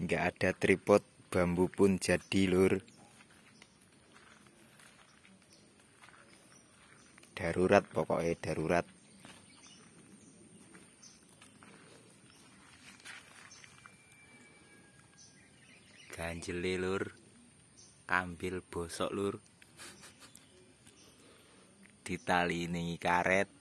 nggak ada tripod bambu pun jadi lur darurat pokoknya darurat ganjel e, lur kambil bosok lur ditali ini karet